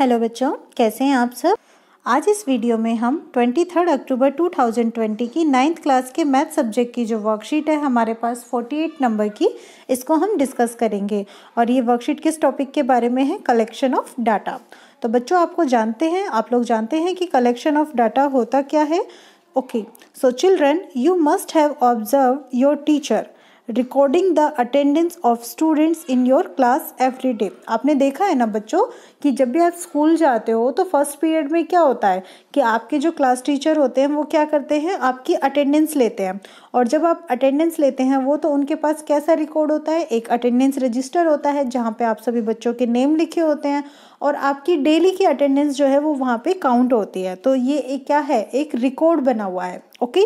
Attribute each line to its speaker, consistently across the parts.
Speaker 1: Hello बच्चों कैसे हैं आप सब आज इस वीडियो में हम 23 अक्टूबर 2020 की नाइन्थ क्लास के मैथ सब्जेक्ट की जो वर्कशीट है हमारे पास 48 नंबर की इसको हम डिस्कस करेंगे और ये वर्कशीट किस टॉपिक के बारे में है कलेक्शन ऑफ डाटा तो बच्चों आपको जानते हैं आप लोग जानते हैं कि कलेक्शन ऑफ डाटा होता क्या है okay so children you must have observe your teacher recording the attendance of students in your class every day आपने देखा है ना बच्चों कि जब भी आप स्कूल जाते हो तो फर्स्ट पीरियड में क्या होता है कि आपके जो क्लास टीचर होते हैं वो क्या करते हैं आपकी अटेंडेंस लेते हैं और जब आप अटेंडेंस लेते हैं वो तो उनके पास कैसा रिकॉर्ड होता है एक अटेंडेंस रजिस्टर होता है जहाँ पे आप सभी बच्चों के नेम लिखे होते हैं और आपकी डेली की अटेंडेंस जो है वो वहाँ पे काउंट होती है तो ये एक क्या है एक रिकॉर्ड बना हुआ है ओके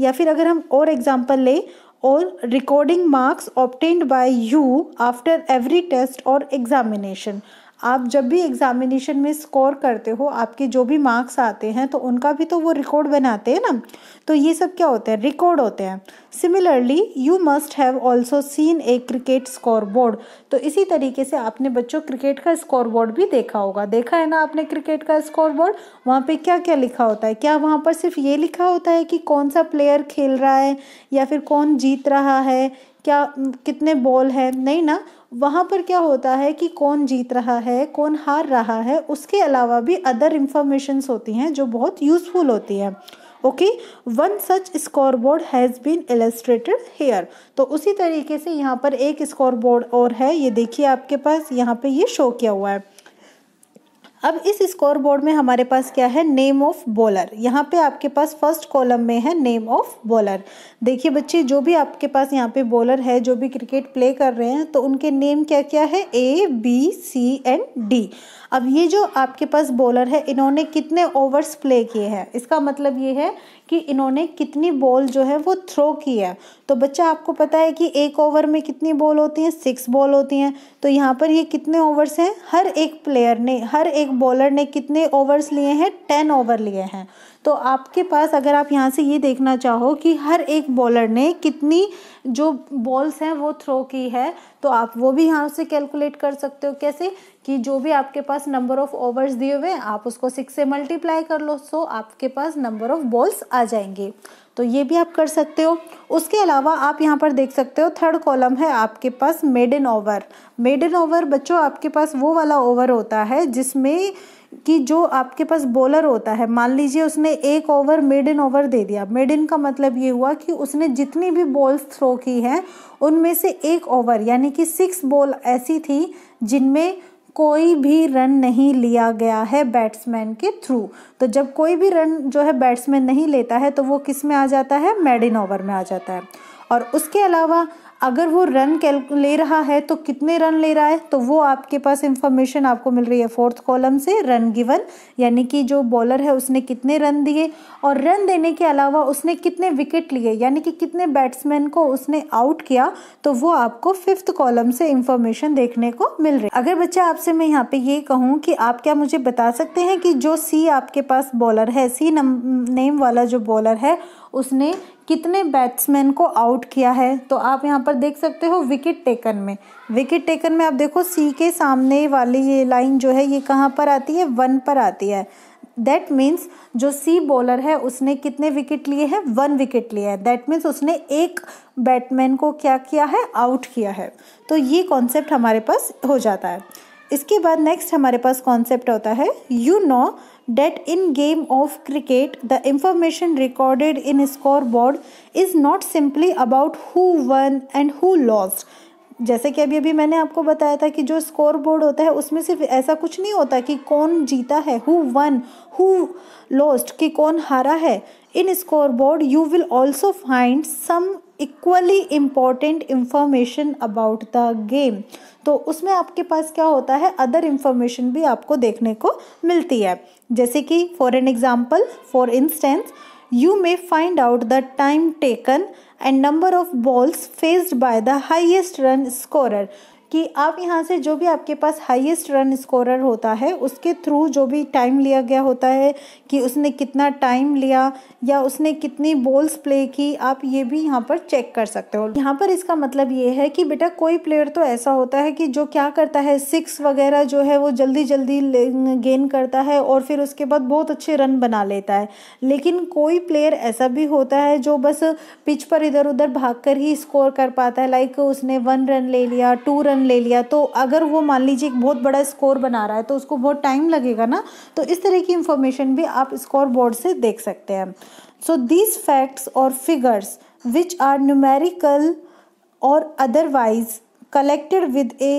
Speaker 1: या फिर अगर हम और एग्जाम्पल लें or recording marks obtained by you after every test or examination आप जब भी एग्ज़ामिनेशन में स्कोर करते हो आपके जो भी मार्क्स आते हैं तो उनका भी तो वो रिकॉर्ड बनाते हैं ना तो ये सब क्या होते हैं रिकॉर्ड होते हैं similarly you must have also seen a cricket score board तो इसी तरीके से आपने बच्चों क्रिकेट का स्कोर बोर्ड भी देखा होगा देखा है ना आपने क्रिकेट का स्कोर बोर्ड वहाँ पर क्या क्या लिखा होता है क्या वहाँ पर सिर्फ ये लिखा होता है कि कौन सा प्लेयर खेल रहा है या फिर कौन जीत रहा है क्या कितने बॉल हैं नहीं ना वहाँ पर क्या होता है कि कौन जीत रहा है कौन हार रहा है उसके अलावा भी अदर इंफॉर्मेशंस होती हैं जो बहुत यूज़फुल होती हैं okay one such score board has been illustrated here तो उसी तरीके से यहाँ पर एक स्कोर बोर्ड और है ये देखिए आपके पास यहाँ पे ये शो किया हुआ है अब इस स्कोर बोर्ड में हमारे पास क्या है नेम ऑफ बॉलर यहाँ पे आपके पास फर्स्ट कॉलम में है नेम ऑफ बॉलर देखिए बच्चे जो भी आपके पास यहाँ पे बॉलर है जो भी क्रिकेट प्ले कर रहे हैं तो उनके नेम क्या क्या है A B C and D अब ये जो आपके पास बॉलर है इन्होंने कितने ओवर्स प्ले किए हैं इसका मतलब ये है कि इन्होंने कितनी बॉल जो है वो थ्रो की है तो बच्चा आपको पता है कि एक ओवर में कितनी बॉल होती हैं सिक्स बॉल होती हैं तो यहाँ पर ये कितने ओवर्स हैं हर एक प्लेयर ने हर एक बॉलर ने कितने ओवर्स लिए हैं टेन ओवर लिए हैं तो आपके पास अगर आप यहाँ से ये देखना चाहो कि हर एक बॉलर ने कितनी जो बॉल्स हैं वो थ्रो की है तो आप वो भी यहाँ से कैलकुलेट कर सकते हो कैसे कि जो भी आपके पास नंबर ऑफ ओवर्स दिए हुए हैं आप उसको सिक्स से मल्टीप्लाई कर लो सो आपके पास नंबर ऑफ बॉल्स आ जाएंगे तो ये भी आप कर सकते हो उसके अलावा आप यहाँ पर देख सकते हो थर्ड कॉलम है आपके पास maiden over maiden over बच्चों आपके पास वो वाला ओवर होता है जिसमें कि जो आपके पास बॉलर होता है मान लीजिए उसने एक ओवर मेड इन ओवर दे दिया मेड इन का मतलब ये हुआ कि उसने जितनी भी बॉल्स थ्रो की हैं उनमें से एक ओवर यानी कि सिक्स बॉल ऐसी थी जिनमें कोई भी रन नहीं लिया गया है बैट्समैन के थ्रू तो जब कोई भी रन जो है बैट्समैन नहीं लेता है तो वो किस में आ जाता है मेडिन ओवर में आ जाता है और उसके अलावा अगर वो रन ले रहा है तो कितने रन ले रहा है तो वो आपके पास इंफॉर्मेशन आपको मिल रही है फोर्थ कॉलम से रन गिवन यानी कि जो बॉलर है उसने कितने रन दिए और रन देने के अलावा उसने कितने विकेट लिए यानी कि कितने बैट्समैन को उसने आउट किया तो वो आपको फिफ्थ कॉलम से इंफॉर्मेशन देखने को मिल रही अगर बच्चा आपसे मैं यहाँ पे ये कहूँ कि आप क्या मुझे बता सकते हैं कि जो सी आपके पास बॉलर है सी नेम वाला जो बॉलर है उसने कितने बैट्समैन को आउट किया है तो आप यहाँ पर देख सकते हो विकेट टेकन में विकेट टेकन में आप देखो सी के सामने वाली ये लाइन जो है ये कहाँ पर आती है वन पर आती है दैट मीन्स जो सी बॉलर है उसने कितने विकेट लिए हैं वन विकेट लिया है दैट मीन्स उसने एक बैटमैन को क्या किया है आउट किया है तो ये कॉन्सेप्ट हमारे पास हो जाता है इसके बाद नेक्स्ट हमारे पास कॉन्सेप्ट होता है you you know know, that in game of cricket the information recorded in a scoreboard is not simply about who won and who lost जैसे कि अभी अभी मैंने आपको बताया था कि जो स्कोर बोर्ड होता है उसमें सिर्फ ऐसा कुछ नहीं होता कि कौन जीता है हु वन हु लॉस्ट कि कौन हारा है in score board you will also find some equally important information about the game तो उसमें आपके पास क्या होता है अदर इंफॉर्मेशन भी आपको देखने को मिलती है जैसे कि for an example for instance you may find out the time taken and number of balls faced by the highest run scorer कि आप यहाँ से जो भी आपके पास हाईएस्ट रन स्कोरर होता है उसके थ्रू जो भी टाइम लिया गया होता है कि उसने कितना टाइम लिया या उसने कितनी बॉल्स प्ले की आप ये भी यहाँ पर चेक कर सकते हो यहाँ पर इसका मतलब ये है कि बेटा कोई प्लेयर तो ऐसा होता है कि जो क्या करता है सिक्स वगैरह जो है वो जल्दी जल्दी गेन करता है और फिर उसके बाद बहुत अच्छे रन बना लेता है लेकिन कोई प्लेयर ऐसा भी होता है जो बस पिच पर इधर उधर भाग कर ही स्कोर कर पाता है लाइक उसने वन रन ले लिया टू रन रन ले लिया तो अगर वो मान लीजिए एक बहुत बड़ा स्कोर बना रहा है तो उसको बहुत टाइम लगेगा ना तो इस तरह की इंफॉर्मेशन भी आप स्कोर बोर्ड से देख सकते हैं सो दीज फैक्ट्स और फिगर्स विच आर न्यूमेरिकल और otherwise collected with a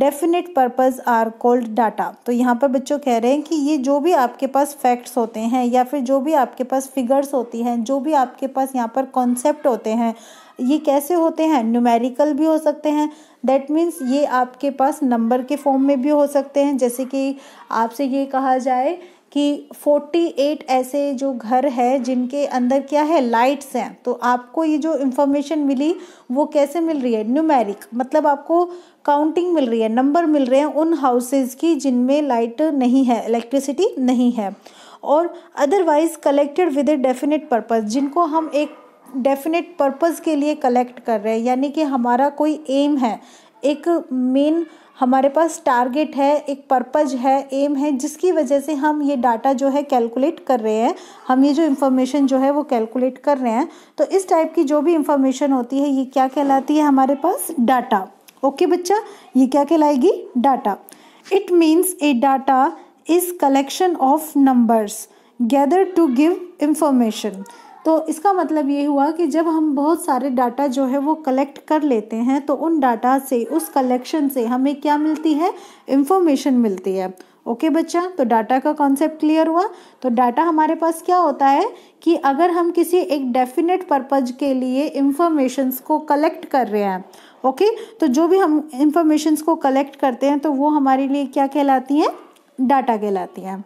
Speaker 1: definite purpose are called data तो यहाँ पर बच्चों कह रहे हैं कि ये जो भी आपके पास फैक्ट्स होते हैं या फिर जो भी आपके पास फिगर्स होती हैं जो भी आपके पास यहाँ पर कॉन्सेप्ट होते हैं ये कैसे होते हैं न्यूमेरिकल भी हो सकते हैं दैट मीन्स ये आपके पास नंबर के फॉर्म में भी हो सकते हैं जैसे कि आपसे ये कहा जाए कि फोर्टी एट ऐसे जो घर है जिनके अंदर क्या है लाइट्स हैं तो आपको ये जो इन्फॉर्मेशन मिली वो कैसे मिल रही है न्यूमेरिक मतलब आपको काउंटिंग मिल रही है नंबर मिल रहे हैं उन हाउसेज़ की जिनमें लाइट नहीं है इलेक्ट्रिसिटी नहीं है और otherwise collected with a definite purpose जिनको हम एक डेफिनेट पर्पस के लिए कलेक्ट कर रहे हैं यानी कि हमारा कोई एम है एक मेन हमारे पास टारगेट है एक पर्पज है एम है जिसकी वजह से हम ये डाटा जो है कैलकुलेट कर रहे हैं हम ये जो इंफॉर्मेशन जो है वो कैलकुलेट कर रहे हैं तो इस टाइप की जो भी इंफॉर्मेशन होती है ये क्या कहलाती है हमारे पास डाटा ओके बच्चा ये क्या कहलाएगी data it means a data is collection of numbers gather to give information तो इसका मतलब ये हुआ कि जब हम बहुत सारे डाटा जो है वो कलेक्ट कर लेते हैं तो उन डाटा से उस कलेक्शन से हमें क्या मिलती है इंफॉर्मेशन मिलती है ओके okay, बच्चा तो डाटा का कॉन्सेप्ट क्लियर हुआ तो डाटा हमारे पास क्या होता है कि अगर हम किसी एक डेफिनेट पर्पज के लिए इंफॉर्मेशंस को कलेक्ट कर रहे हैं ओके okay? तो जो भी हम इंफॉर्मेशंस को कलेक्ट करते हैं तो वो हमारे लिए क्या कहलाती हैं डाटा कहलाती हैं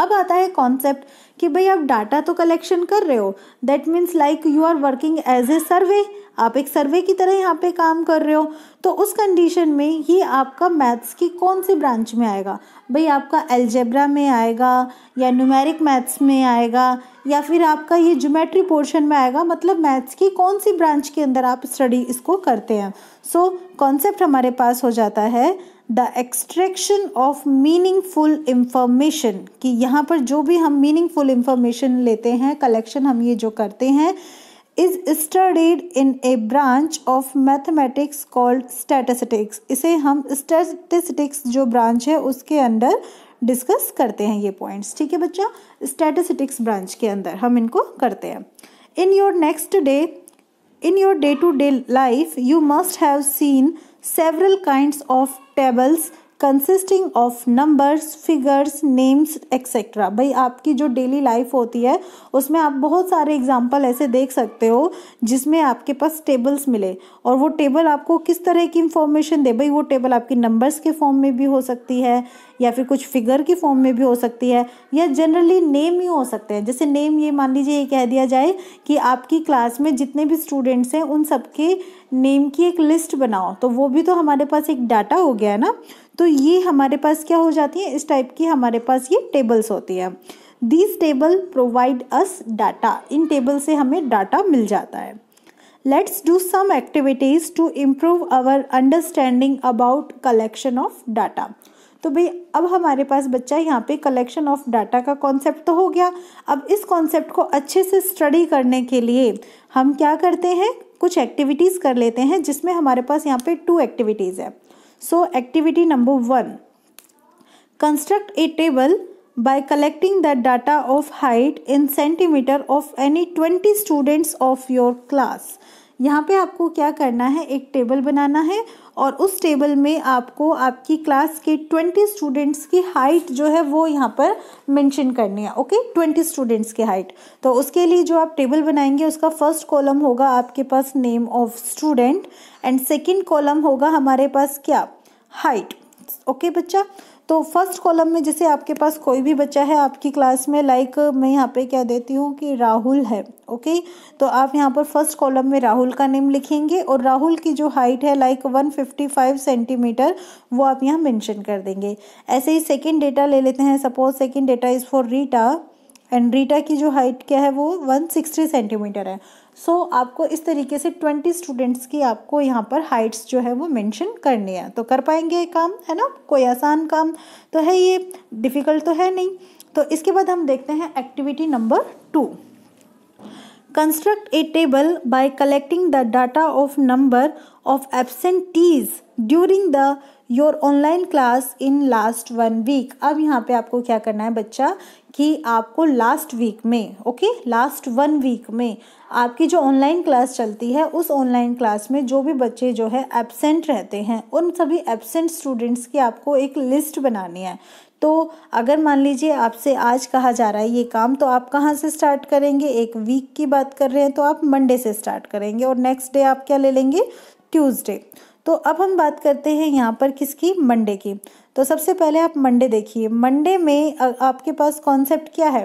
Speaker 1: अब आता है कॉन्सेप्ट कि भाई आप डाटा तो कलेक्शन कर रहे हो that means like you are working as a survey आप एक सर्वे की तरह यहाँ पे काम कर रहे हो तो उस कंडीशन में ये आपका मैथ्स की कौन सी ब्रांच में आएगा भाई आपका एल्जेब्रा में आएगा या न्यूमेरिक मैथ्स में आएगा या फिर आपका ये ज्योमेट्री पोर्शन में आएगा मतलब मैथ्स की कौन सी ब्रांच के अंदर आप स्टडी इसको करते हैं सो so, कॉन्सेप्ट हमारे पास हो जाता है the extraction of meaningful information कि यहाँ पर जो भी हम मीनिंगफुल इंफॉर्मेशन लेते हैं कलेक्शन हम ये जो करते हैं is studied in a branch of mathematics called statistics इसे हम स्टैटिस्टिक्स जो ब्रांच है उसके अंडर डिस्कस करते हैं ये पॉइंट्स ठीक है बच्चा स्टैटिस्टिक्स ब्रांच के अंदर हम इनको करते हैं in your next day in your day to day life you must have seen several kinds of tables consisting of numbers figures names etcetera भाई आपकी जो डेली लाइफ होती है उसमें आप बहुत सारे एग्जाम्पल ऐसे देख सकते हो जिसमें आपके पास टेबल्स मिले और वो टेबल आपको किस तरह की इंफॉर्मेशन दे भाई वो टेबल आपकी नंबर्स के फॉर्म में भी हो सकती है या फिर कुछ फिगर के फॉर्म में भी हो सकती है या जनरली नेम ही हो सकते हैं जैसे नेम ये मान लीजिए ये कह दिया जाए कि आपकी क्लास में जितने भी स्टूडेंट्स हैं उन सबके नेम की एक लिस्ट बनाओ तो वो भी तो हमारे पास एक डाटा हो गया है ना तो ये हमारे पास क्या हो जाती है इस टाइप की हमारे पास ये टेबल्स होती है this table provide us data इन टेबल से हमें डाटा मिल जाता है let's do some activities to improve our understanding about collection of data तो भाई अब हमारे पास बच्चा यहाँ पे कलेक्शन ऑफ डाटा का कॉन्सेप्ट तो हो गया अब इस कॉन्सेप्ट को अच्छे से स्टडी करने के लिए हम क्या करते हैं कुछ एक्टिविटीज़ कर लेते हैं जिसमें हमारे पास यहाँ पे टू एक्टिविटीज़ है so activity number one construct a table by collecting the data of height in centimetre of any twenty students of your class यहाँ पे आपको क्या करना है एक टेबल बनाना है और उस टेबल में आपको आपकी क्लास के ट्वेंटी स्टूडेंट्स की हाइट जो है वो यहाँ पर मेंशन करनी है ओके ट्वेंटी स्टूडेंट्स की हाइट तो उसके लिए जो आप टेबल बनाएंगे उसका फर्स्ट कॉलम होगा आपके पास name of student and second column होगा हमारे पास क्या हाइट ओके बच्चा तो फर्स्ट कॉलम में जैसे आपके पास कोई भी बच्चा है आपकी क्लास में लाइक मैं यहाँ पे क्या देती हूँ कि राहुल है ओके तो आप यहाँ पर फर्स्ट कॉलम में राहुल का नेम लिखेंगे और राहुल की जो हाइट है लाइक 155 सेंटीमीटर वो आप यहाँ मेंशन कर देंगे ऐसे ही सेकंड डेटा ले लेते हैं suppose second data is for Rita and Rita की जो हाइट क्या है वो सिक्सटी सेंटीमीटर है सो so, आपको इस तरीके से ट्वेंटी स्टूडेंट्स की आपको यहाँ पर हाइट्स जो है वो मेंशन करनी है तो कर पाएंगे काम है ना कोई आसान काम तो है ये डिफ़िकल्ट तो है नहीं तो इसके बाद हम देखते हैं activity number two construct a table by collecting the data of number of absentees during the your online class in last one week अब यहाँ पे आपको क्या करना है बच्चा कि आपको लास्ट वीक में ओके लास्ट वन वीक में आपकी जो ऑनलाइन क्लास चलती है उस ऑनलाइन क्लास में जो भी बच्चे जो है एबसेंट रहते हैं उन सभी एबसेंट स्टूडेंट्स की आपको एक लिस्ट बनानी है तो अगर मान लीजिए आपसे आज कहा जा रहा है ये काम तो आप कहाँ से स्टार्ट करेंगे एक वीक की बात कर रहे हैं तो आप मंडे से स्टार्ट करेंगे और नेक्स्ट डे आप क्या ले लेंगे ट्यूसडे तो अब हम बात करते हैं यहाँ पर किसकी मंडे की तो सबसे पहले आप मंडे देखिए मंडे में आपके पास कॉन्सेप्ट क्या है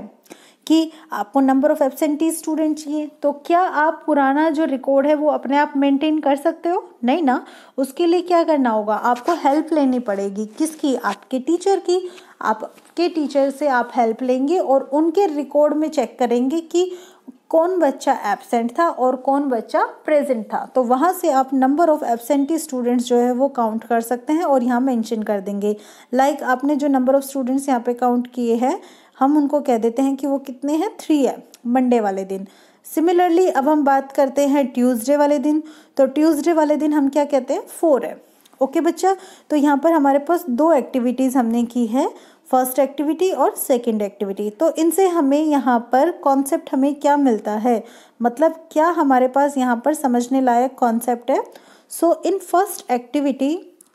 Speaker 1: कि आपको नंबर ऑफ एबसेंटी स्टूडेंट चाहिए तो क्या आप पुराना जो रिकॉर्ड है वो अपने आप मेंटेन कर सकते हो नहीं ना उसके लिए क्या करना होगा आपको हेल्प लेनी पड़ेगी किसकी आपके टीचर की आपके टीचर से आप हेल्प लेंगे और उनके रिकॉर्ड में चेक करेंगे कि कौन बच्चा एबसेंट था और कौन बच्चा प्रेजेंट था तो वहाँ से आप नंबर ऑफ़ एबसेंटी स्टूडेंट्स जो है वो काउंट कर सकते हैं और यहाँ मेंशन कर देंगे लाइक like आपने जो नंबर ऑफ़ स्टूडेंट्स यहाँ पे काउंट किए हैं हम उनको कह देते हैं कि वो कितने हैं थ्री है मंडे वाले दिन सिमिलरली अब हम बात करते हैं ट्यूसडे वाले दिन तो ट्यूसडे वाले दिन हम क्या कहते हैं फोर है ओके okay, बच्चा तो यहाँ पर हमारे पास दो एक्टिविटीज़ हमने की है फर्स्ट एक्टिविटी और सेकंड एक्टिविटी तो इनसे हमें यहाँ पर कॉन्सेप्ट हमें क्या मिलता है मतलब क्या हमारे पास यहाँ पर समझने लायक कॉन्सेप्ट है so in first activity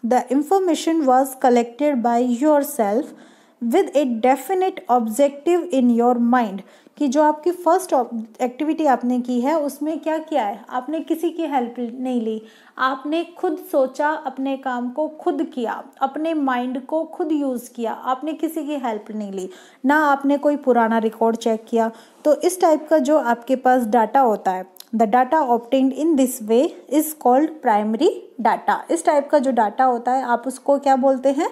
Speaker 1: the information was collected by yourself with a definite objective in your mind कि जो आपकी फर्स्ट एक्टिविटी आपने की है उसमें क्या किया है आपने किसी की हेल्प नहीं ली आपने खुद सोचा अपने काम को खुद किया अपने माइंड को खुद यूज़ किया आपने किसी की हेल्प नहीं ली ना आपने कोई पुराना रिकॉर्ड चेक किया तो इस टाइप का जो आपके पास डाटा होता है the data obtained in this way is called primary data इस टाइप का जो डाटा होता है आप उसको क्या बोलते हैं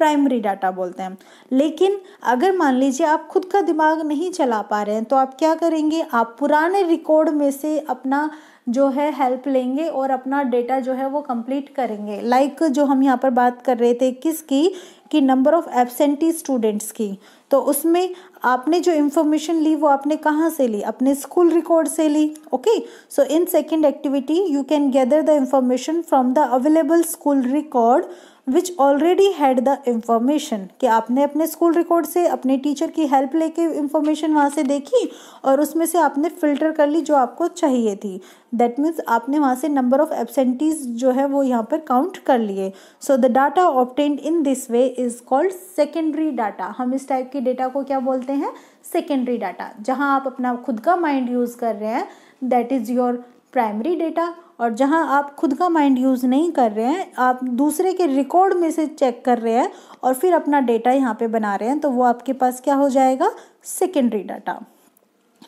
Speaker 1: प्राइमरी डाटा बोलते हैं लेकिन अगर मान लीजिए आप खुद का दिमाग नहीं चला पा रहे हैं तो आप क्या करेंगे आप पुराने रिकॉर्ड में से अपना जो है हेल्प लेंगे और अपना डेटा जो है वो कंप्लीट करेंगे लाइक like जो हम यहाँ पर बात कर रहे थे किसकी कि नंबर ऑफ़ एबसेंटी स्टूडेंट्स की तो उसमें आपने जो इन्फॉर्मेशन ली वो आपने कहाँ से ली अपने स्कूल रिकॉर्ड से ली okay so in second activity you can gather the information from the available school record which already had the information कि आपने अपने स्कूल रिकॉर्ड से अपने टीचर की हेल्प लेके इंफॉर्मेशन वहाँ से देखी और उसमें से आपने फिल्टर कर ली जो आपको चाहिए थी दैट मीन्स आपने वहाँ से नंबर ऑफ एबसेंटीज जो है वो यहाँ पर काउंट कर लिए so the data obtained in this way is called secondary data हम इस टाइप के डेटा को क्या बोलते हैं बोलते हैं सेकेंडरी डाटा जहाँ आप अपना खुद का माइंड यूज़ कर रहे हैं that is your primary data और जहाँ आप खुद का माइंड यूज़ नहीं कर रहे हैं आप दूसरे के रिकॉर्ड में से चेक कर रहे हैं और फिर अपना डेटा यहाँ पे बना रहे हैं तो वो आपके पास क्या हो जाएगा सेकेंडरी डाटा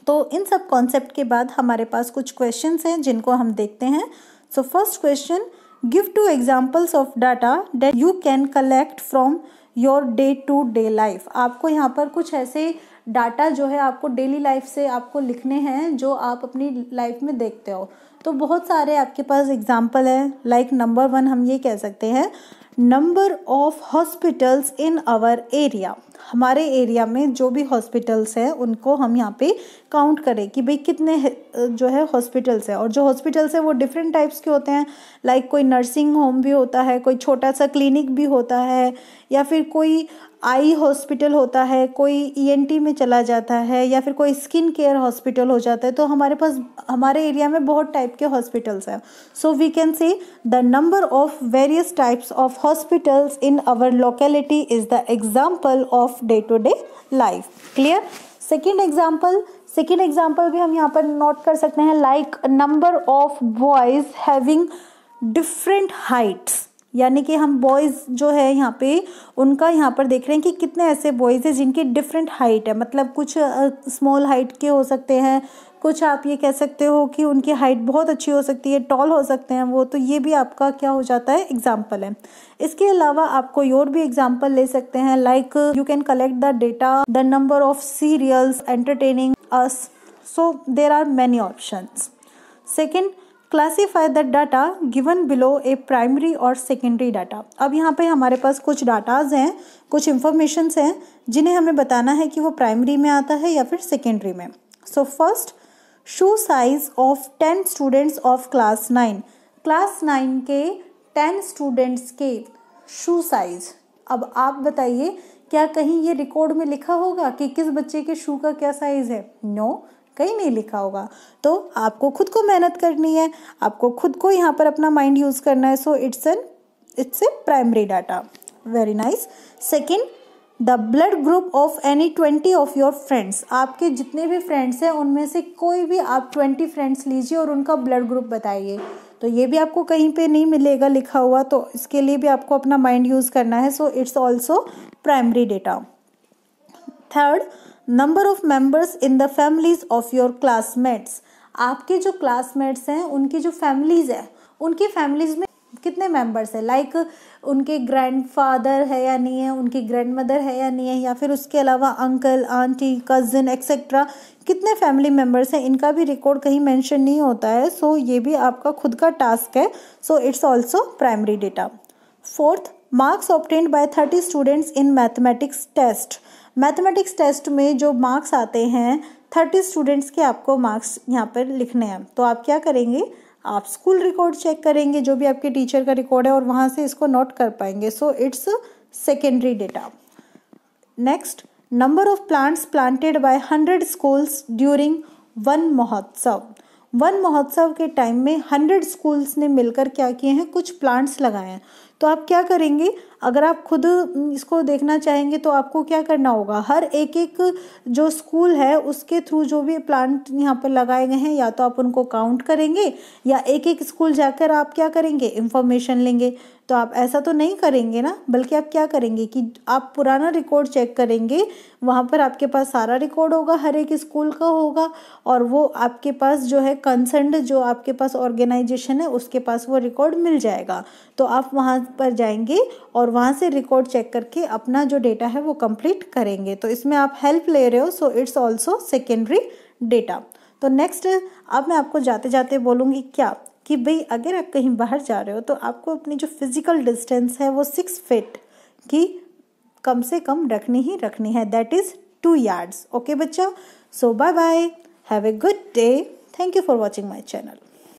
Speaker 1: तो इन सब कॉन्सेप्ट के बाद हमारे पास कुछ क्वेश्चन हैं जिनको हम देखते हैं so first question give two examples of data that you can collect from your day to day life आपको यहाँ पर कुछ ऐसे डाटा जो है आपको डेली लाइफ से आपको लिखने हैं जो आप अपनी लाइफ में देखते हो तो बहुत सारे आपके पास एग्जाम्पल है लाइक नंबर वन हम ये कह सकते हैं number of hospitals in our area हमारे एरिया में जो भी हॉस्पिटल्स हैं उनको हम यहाँ पे काउंट करें कि भाई कितने जो है हॉस्पिटल्स हैं और जो हॉस्पिटल्स हैं वो डिफरेंट टाइप्स के होते हैं लाइक like कोई नर्सिंग होम भी होता है कोई छोटा सा क्लिनिक भी होता है या फिर कोई आई हॉस्पिटल होता है कोई ईएनटी e में चला जाता है या फिर कोई स्किन केयर हॉस्पिटल हो जाता है तो हमारे पास हमारे एरिया में बहुत टाइप के हॉस्पिटल्स हैं so we can see the number of various types of hospitals in our locality is the example of day to day life clear second example second example भी हम यहाँ पर नोट कर सकते हैं like number of boys having different heights यानी कि हम बॉयज़ जो है यहाँ पे उनका यहाँ पर देख रहे हैं कि कितने ऐसे बॉयज़ हैं जिनकी डिफरेंट हाइट है मतलब कुछ स्मॉल हाइट के हो सकते हैं कुछ आप ये कह सकते हो कि उनकी हाइट बहुत अच्छी हो सकती है टॉल हो सकते हैं वो तो ये भी आपका क्या हो जाता है एग्जाम्पल है इसके अलावा आप कोई और भी एग्जाम्पल ले सकते हैं like you can collect the data the number of serials entertaining us so there are many option second classify the data given below a primary और सेकेंडरी डाटा अब यहाँ पे हमारे पास कुछ डाटाज हैं कुछ इंफॉर्मेशन हैं जिन्हें हमें बताना है कि वो प्राइमरी में आता है या फिर सेकेंडरी में so first shoe size of ten students of class nine class nine के टेन स्टूडेंट्स के शू साइज अब आप बताइए क्या कहीं ये रिकॉर्ड में लिखा होगा कि किस बच्चे के शू का क्या साइज़ है नो no, कहीं नहीं लिखा होगा तो आपको खुद को मेहनत करनी है आपको खुद को यहाँ पर अपना माइंड यूज़ करना है so it's an it's a primary data very nice second the blood group of any twenty of your friends आपके जितने भी फ्रेंड्स हैं उनमें से कोई भी आप ट्वेंटी फ्रेंड्स लीजिए और उनका ब्लड ग्रुप बताइए तो ये भी आपको कहीं पे नहीं मिलेगा लिखा हुआ तो इसके लिए भी आपको अपना माइंड यूज़ करना है so it's also primary data third number of members in the families of your classmates आपके जो क्लासमेट्स हैं उनकी जो फैमिलीज है उनकी फैमिलीज में कितने मेंबर्स है लाइक like, उनके ग्रैंडफादर है या नहीं है उनकी ग्रैंड मदर है या नहीं है या फिर उसके अलावा अंकल आंटी कजिन एक्सेट्रा कितने फैमिली मेंबर्स हैं इनका भी रिकॉर्ड कहीं मेंशन नहीं होता है सो so, ये भी आपका खुद का टास्क है so it's also primary data fourth marks obtained by thirty students in mathematics test mathematics test में जो मार्क्स आते हैं थर्टी स्टूडेंट्स के आपको मार्क्स यहाँ पर लिखने हैं तो आप क्या करेंगे आप स्कूल रिकॉर्ड चेक करेंगे जो भी आपके टीचर का रिकॉर्ड है और वहाँ से इसको नोट कर पाएंगे so it's secondary data next number of plants planted by hundred schools during Van Mahotsav Van Mahotsav के टाइम में हंड्रेड स्कूल्स ने मिलकर क्या किए हैं कुछ प्लांट्स लगाए हैं तो आप क्या करेंगे अगर आप खुद इसको देखना चाहेंगे तो आपको क्या करना होगा हर एक एक जो स्कूल है उसके थ्रू जो भी प्लांट यहाँ पर लगाए गए हैं या तो आप उनको काउंट करेंगे या एक एक स्कूल जाकर आप क्या करेंगे इन्फॉर्मेशन लेंगे तो आप ऐसा तो नहीं करेंगे ना बल्कि आप क्या करेंगे कि आप पुराना रिकॉर्ड चेक करेंगे वहाँ पर आपके पास सारा रिकॉर्ड होगा हर एक स्कूल का होगा और वो आपके पास जो है कंसर्न जो आपके पास ऑर्गेनाइजेशन है उसके पास वो रिकॉर्ड मिल जाएगा तो आप वहाँ पर जाएंगे और वहाँ से रिकॉर्ड चेक करके अपना जो डेटा है वो कंप्लीट करेंगे तो इसमें आप हेल्प ले रहे हो so it's also secondary data तो नेक्स्ट अब मैं आपको जाते जाते बोलूँगी क्या कि भाई अगर आप कहीं बाहर जा रहे हो तो आपको अपनी जो फिज़िकल डिस्टेंस है वो सिक्स फिट की कम से कम रखनी ही रखनी है that is two yards okay बच्चा so bye bye have a good day thank you for watching my channel